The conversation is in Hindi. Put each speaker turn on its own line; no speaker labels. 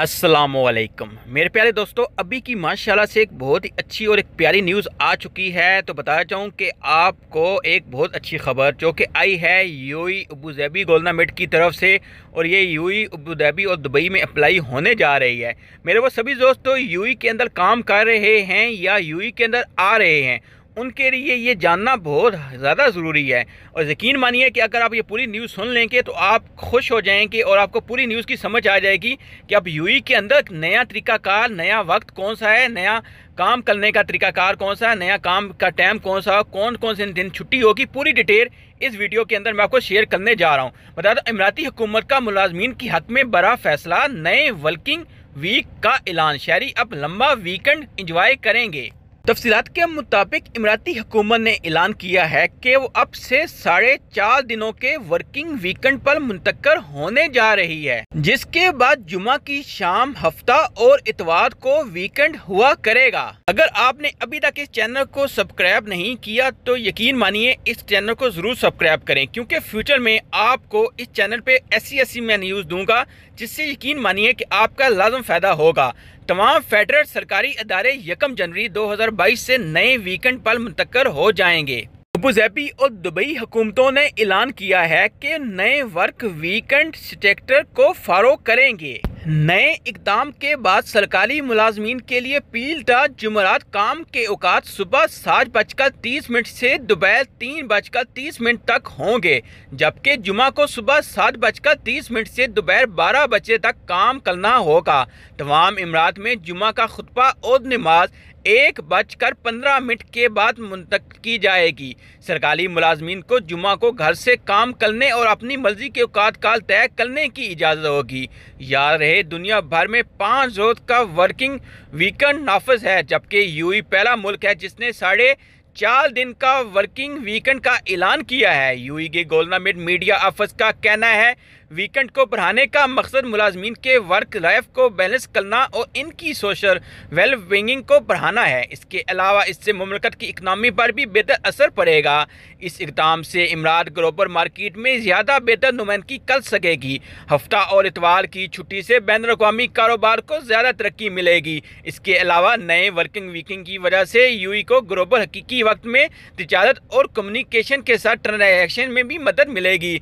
असलकम मेरे प्यारे दोस्तों अभी की माशाल्लाह से एक बहुत ही अच्छी और एक प्यारी न्यूज़ आ चुकी है तो बताना चाहूँ कि आपको एक बहुत अच्छी खबर जो कि आई है यू ई अबूधाबी गोलना मेट की तरफ से और ये यू अबू अबूधाबी और दुबई में अप्लाई होने जा रही है मेरे वो सभी दोस्तों ई के अंदर काम कर रहे हैं या ई के अंदर आ रहे हैं उनके लिए ये जानना बहुत ज़्यादा ज़रूरी है और यकीन मानिए कि अगर आप ये पूरी न्यूज़ सुन लेंगे तो आप खुश हो जाएंगे और आपको पूरी न्यूज़ की समझ आ जाएगी कि अब यू के अंदर नया तरीकाकार नया वक्त कौन सा है नया काम करने का तरीकाकार कौन सा है नया काम का टाइम कौन सा कौन कौन से दिन छुट्टी होगी पूरी डिटेल इस वीडियो के अंदर मैं आपको शेयर करने जा रहा हूँ बता दो इमराती हुकूमत का मुलाजमीन के हक में बड़ा फैसला नए वर्किंग वीक का ऐलान शहरी अब लंबा वीकेंड इंजॉय करेंगे तफसीत के मुताबिक इमराती हुकूमत ने ऐलान किया है कि वो अब से साढ़े चार दिनों के वर्किंग वीकेंड पर मुंतकर होने जा रही है जिसके बाद जुमा की शाम हफ्ता और इतवार को वीकेंड हुआ करेगा अगर आपने अभी तक इस चैनल को सब्सक्राइब नहीं किया तो यकीन मानिए इस चैनल को जरूर सब्सक्राइब करें क्योंकि फ्यूचर में आपको इस चैनल पे ऐसी ऐसी मैं न्यूज़ दूंगा जिससे यकीन मानिए कि आपका लाजम फ़ायदा होगा तमाम फेडरल सरकारी अदारे यकम जनवरी 2022 से नए वीकेंड पर मुंतकर हो जाएंगे अबूजैबी और दुबई हुकूमतों ने ऐलान किया है कि नए वर्क वीकेंड सेक्टर को फारो करेंगे नए इकदाम के बाद सरकारी मुलाजमीन के लिए पीलटा जुमरात काम के औकात सुबह सात बजकर तीस मिनट से दोपहर तीन बजकर तीस मिनट तक होंगे जबकि जुमा को सुबह सात बजकर तीस मिनट से दोपहर बारह बजे तक काम करना होगा तमाम इमरात में जुमा का खुतबा और नमाज एक बजकर पंद्रह मिनट के बाद मुंतक की जाएगी सरकारी मुलाजमीन को जुमा को घर से काम करने और अपनी मर्जी के औकात काल तय करने की इजाज़त होगी याद रहे दुनिया भर में पाँच रोज का वर्किंग वीकेंड नाफज है जबकि यूई पहला मुल्क है जिसने साढ़े चार दिन का वर्किंग वीकेंड का ऐलान किया है यूईगी गोलनामेड मीडिया ऑफिस का कहना है वीकेंड को बढ़ाने का मकसद मुलाजमीन के वर्क लाइफ को बैलेंस करना और इनकी सोशल वेल बींगिंग को बढ़ाना है इसके अलावा इससे ममलकत की इकनॉमी पर भी बेहतर असर पड़ेगा इस इकदाम से इमरान ग्लोबल मार्केट में ज़्यादा बेहतर नुमाइंदगी कर सकेगी हफ्ता और इतवार की छुट्टी से बैन अवी कारोबार को ज़्यादा तरक्की मिलेगी इसके अलावा नए वर्किंग वीकेंड की वजह से यू e को ग्लोबल हकी वक्त में तजारत और कम्युनिकेशन के साथ ट्रांजेक्शन में भी मदद मिलेगी